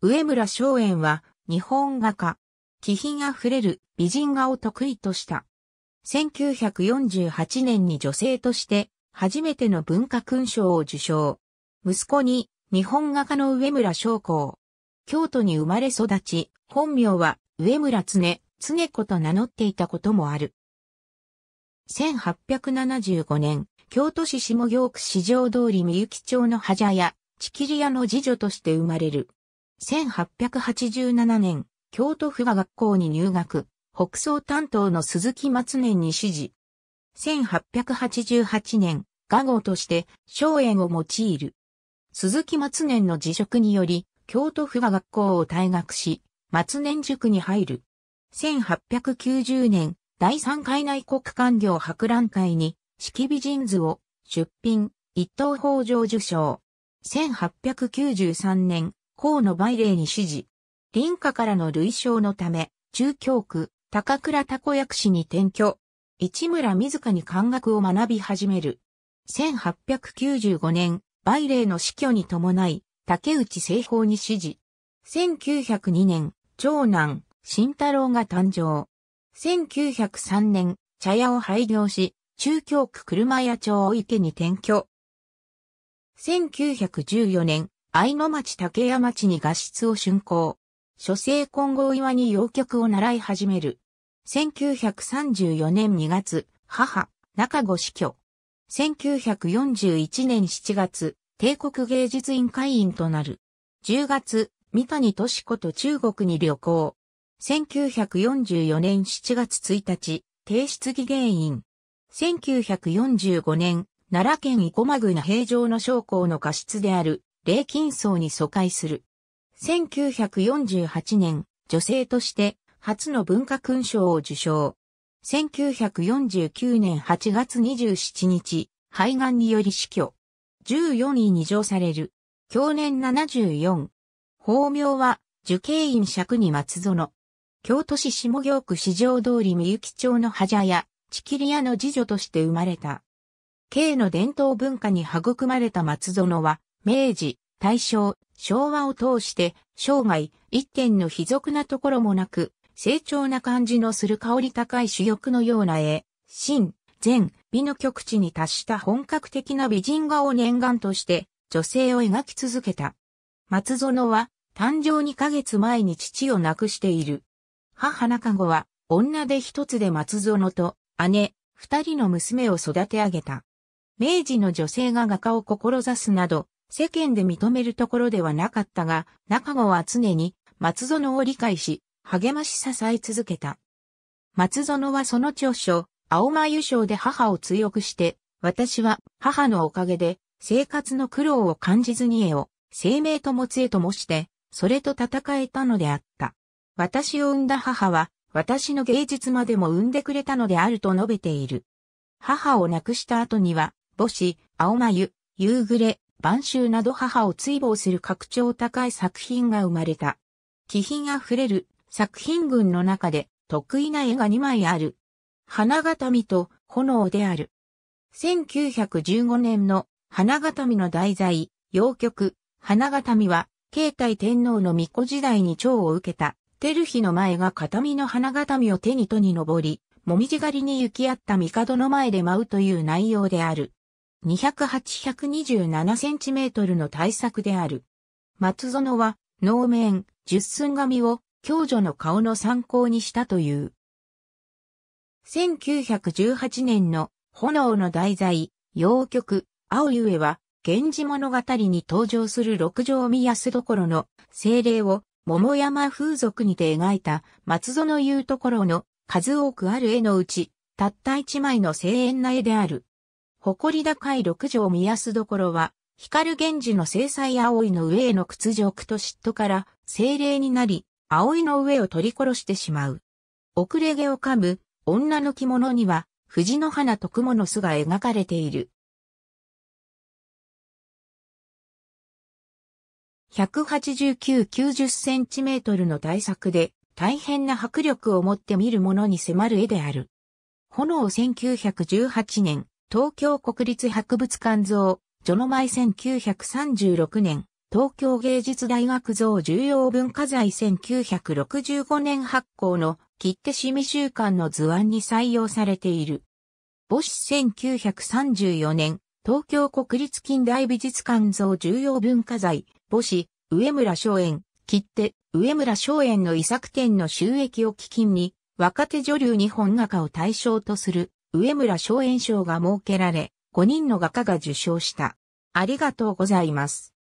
上村松園は日本画家。気品あふれる美人画を得意とした。1948年に女性として初めての文化勲章を受賞。息子に日本画家の上村昌光。京都に生まれ育ち、本名は上村常、常子と名乗っていたこともある。1875年、京都市下京区市場通りみゆき町の端屋、ち切り屋の次女として生まれる。1887年、京都府が学校に入学、北総担当の鈴木松年に指示。1888年、画号として、荘園を用いる。鈴木松年の辞職により、京都府が学校を退学し、松年塾に入る。1890年、第3回内国官業博覧会に、四美人図を出品、一等北条受賞。1893年、河野梅霊に指示。林家からの類称のため、中京区、高倉たこ薬に転居。市村自らに漢学を学び始める。1895年、梅霊の死去に伴い、竹内製法に指示。1902年、長男、慎太郎が誕生。1903年、茶屋を廃業し、中京区車屋町を池に転居。1914年、愛の町竹屋町に画室を竣工。書生混合岩に洋曲を習い始める。1934年2月、母、中子死去。1941年7月、帝国芸術院会員となる。10月、三谷敏子と中国に旅行。1944年7月1日、帝出議芸員。1945年、奈良県生駒郡平城の将校の画室である米金層に疎開する。1948年、女性として初の文化勲章を受賞。1949年8月27日、肺がんにより死去。14位に上される。去年74。法名は、受刑院尺に松園。京都市下京区市場通り三ゆ町の覇者や、ちきり屋の次女として生まれた。京の伝統文化に育まれた松園は、明治、大正、昭和を通して生涯一点の卑俗なところもなく、成長な感じのする香り高い主欲のような絵、真、善、美の極地に達した本格的な美人画を念願として女性を描き続けた。松園は誕生2ヶ月前に父を亡くしている。母中子は女で一つで松園と姉、二人の娘を育て上げた。明治の女性が画家を志すなど、世間で認めるところではなかったが、中後は常に松園を理解し、励まし支え続けた。松園はその長所、青眉賞で母を強くして、私は母のおかげで生活の苦労を感じずに絵を生命ともつえともして、それと戦えたのであった。私を産んだ母は、私の芸術までも産んでくれたのであると述べている。母を亡くした後には、母子、青眉、夕暮れ、晩秋など母を追望する格調高い作品が生まれた。気品あふれる作品群の中で得意な絵が2枚ある。花形見と炎である。1915年の花形見の題材、洋曲、花形見は、慶太天皇の巫女時代に蝶を受けた、テルヒの前が形見の花形見を手に戸に登り、もみじ狩りに行き合った帝の前で舞うという内容である。208-127cm の大作である。松園は、能面、十寸紙を、共助の顔の参考にしたという。1918年の炎の題材、洋曲、青ゆえは、源氏物語に登場する六条宮。安所の精霊を桃山風俗にて描いた松園いうところの数多くある絵のうち、たった一枚の精鋭な絵である。誇り高い六条宮須所は、光源氏の正妻葵の上への屈辱と嫉妬から、精霊になり、葵の上を取り殺してしまう。遅れ毛を噛む、女の着物には、藤の花と雲の巣が描かれている。189-90センチメートルの大作で、大変な迫力を持って見るものに迫る絵である。炎1918年、東京国立博物館像、序の前1936年、東京芸術大学像重要文化財1965年発行の切手市民週間の図案に採用されている。母子1934年、東京国立近代美術館像重要文化財、母子、上村松園、切手、上村松園の遺作展の収益を基金に、若手女流日本画家を対象とする上村荘園賞が設けられ、5人の画家が受賞した。ありがとうございます。